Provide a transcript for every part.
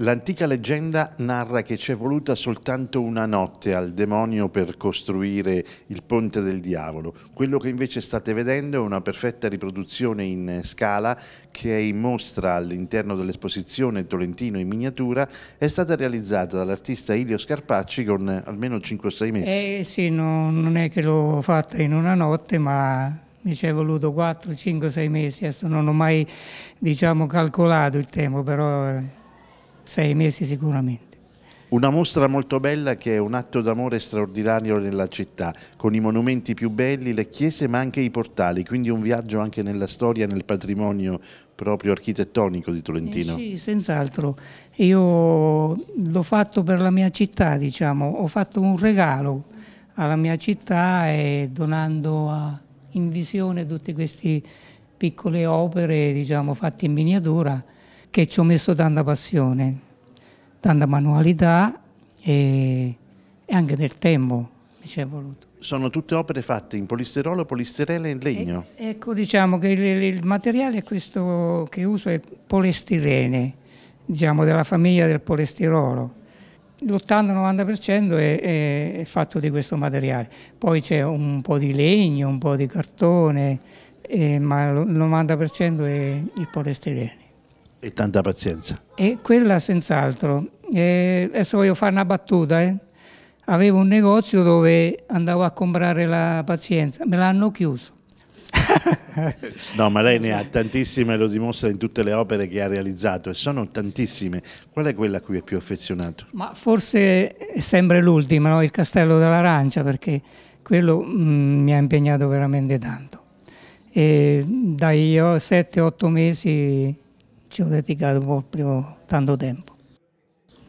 L'antica leggenda narra che c'è voluta soltanto una notte al demonio per costruire il ponte del diavolo. Quello che invece state vedendo è una perfetta riproduzione in scala che è in mostra all'interno dell'esposizione Tolentino in miniatura, è stata realizzata dall'artista Ilio Scarpacci con almeno 5-6 mesi. Eh sì, no, non è che l'ho fatta in una notte, ma mi ci è voluto 4, 5, 6 mesi, adesso non ho mai diciamo, calcolato il tempo, però... Eh, sei mesi sicuramente. Una mostra molto bella che è un atto d'amore straordinario nella città, con i monumenti più belli, le chiese ma anche i portali, quindi un viaggio anche nella storia, nel patrimonio proprio architettonico di Tolentino. Eh sì, senz'altro. Io l'ho fatto per la mia città, diciamo, ho fatto un regalo alla mia città e donando a, in visione tutte queste piccole opere, diciamo, fatte in miniatura che ci ho messo tanta passione, tanta manualità e, e anche del tempo mi ci è voluto. Sono tutte opere fatte in polisterolo, polistirene e in legno? E, ecco, diciamo che il, il materiale questo che uso è polestirene, diciamo della famiglia del polistirolo. l'80-90% è, è, è, fatto di questo materiale. Poi c'è un po' di legno, un po' di cartone, eh, ma il 90% è il polistirene e tanta pazienza. E quella senz'altro. E adesso voglio fare una battuta. Eh. Avevo un negozio dove andavo a comprare la pazienza, me l'hanno chiuso. no, ma lei ne ha tantissime, lo dimostra in tutte le opere che ha realizzato e sono tantissime. Qual è quella a cui è più affezionato? Ma forse è sempre l'ultima, no? il Castello dell'Arancia, perché quello mh, mm, mi ha impegnato veramente tanto. E dai 7-8 mesi ci ho dedicato proprio tanto tempo.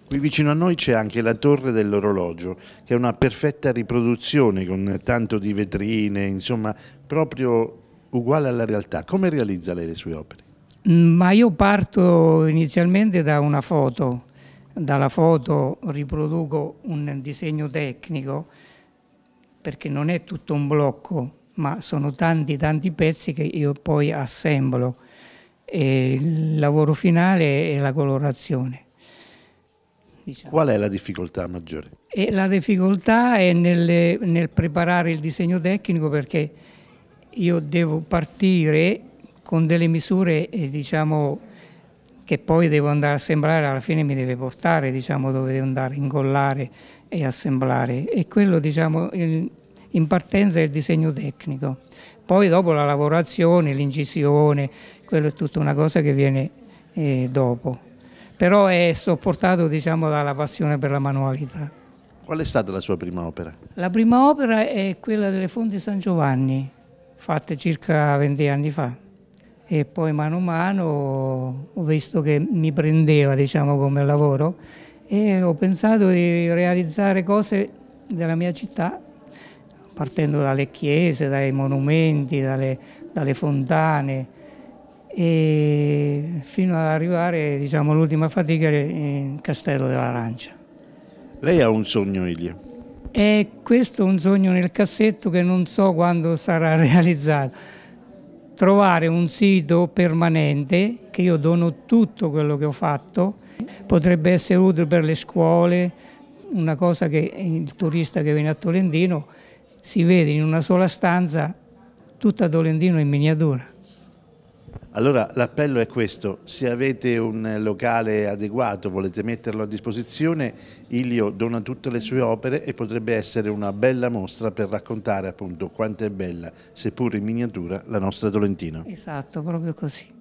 Qui vicino a noi c'è anche la torre dell'orologio, che è una perfetta riproduzione con tanto di vetrine, insomma, proprio uguale alla realtà. Come realizza lei le sue opere? Mm, ma io parto inizialmente da una foto, dalla foto riproduco un disegno tecnico, perché non è tutto un blocco, ma sono tanti tanti pezzi che io poi assemblo e il lavoro finale è la colorazione. Diciamo. Qual è la difficoltà maggiore? E la difficoltà è nel, nel preparare il disegno tecnico perché io devo partire con delle misure eh, diciamo, che poi devo andare a assemblare, alla fine mi deve portare diciamo, dove devo andare a incollare e assemblare. E quello diciamo, in partenza il disegno tecnico, poi dopo la lavorazione, l'incisione, quello è tutta una cosa che viene eh, dopo, però è sopportato diciamo, dalla passione per la manualità. Qual è stata la sua prima opera? La prima opera è quella delle Fonti San Giovanni, fatte circa 20 anni fa e poi mano a mano ho visto che mi prendeva diciamo, come lavoro e ho pensato di realizzare cose della mia città partendo dalle chiese, dai monumenti, dalle, dalle fontane e fino ad arrivare diciamo, all'ultima fatica in Castello dell'Arancia. Lei ha un sogno, Ilia? E questo è un sogno nel cassetto che non so quando sarà realizzato. Trovare un sito permanente, che io dono tutto quello che ho fatto, potrebbe essere utile per le scuole, una cosa che il turista che viene a Tolentino si vede in una sola stanza tutta Dolendino in miniatura. Allora l'appello è questo, se avete un locale adeguato, volete metterlo a disposizione, Ilio dona tutte le sue opere e potrebbe essere una bella mostra per raccontare appunto quanto è bella, seppur in miniatura, la nostra Tolentino. Esatto, proprio così.